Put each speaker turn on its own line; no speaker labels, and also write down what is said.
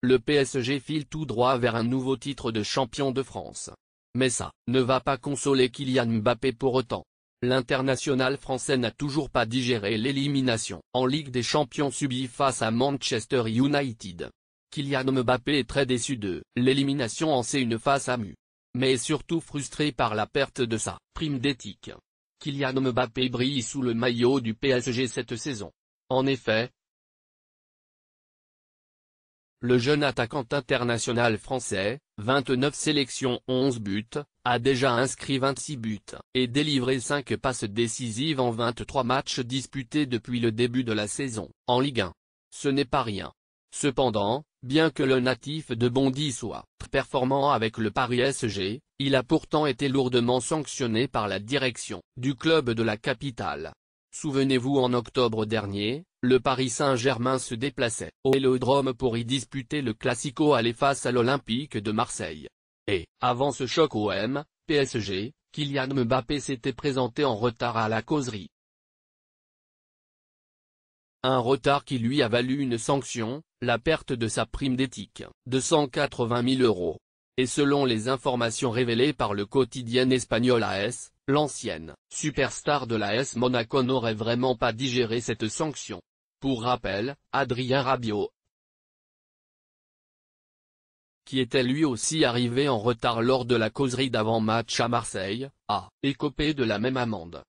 Le PSG file tout droit vers un nouveau titre de champion de France. Mais ça, ne va pas consoler Kylian Mbappé pour autant. L'international français n'a toujours pas digéré l'élimination en Ligue des Champions subie face à Manchester United. Kylian Mbappé est très déçu de l'élimination en c une face à Mu. Mais surtout frustré par la perte de sa prime d'éthique. Kylian Mbappé brille sous le maillot du PSG cette saison. En effet, le jeune attaquant international français, 29 sélections 11 buts, a déjà inscrit 26 buts et délivré 5 passes décisives en 23 matchs disputés depuis le début de la saison, en Ligue 1. Ce n'est pas rien. Cependant, bien que le natif de Bondy soit performant avec le Paris SG, il a pourtant été lourdement sanctionné par la direction du club de la capitale. Souvenez-vous en octobre dernier, le Paris Saint-Germain se déplaçait au Hélodrome pour y disputer le Classico aller face à l'Olympique de Marseille. Et, avant ce choc OM, PSG, Kylian Mbappé s'était présenté en retard à la causerie. Un retard qui lui a valu une sanction, la perte de sa prime d'éthique, de 180 000 euros. Et selon les informations révélées par le quotidien espagnol AS, L'ancienne superstar de la s Monaco n'aurait vraiment pas digéré cette sanction. Pour rappel, Adrien Rabiot, qui était lui aussi arrivé en retard lors de la causerie d'avant-match à Marseille, a écopé de la même amende.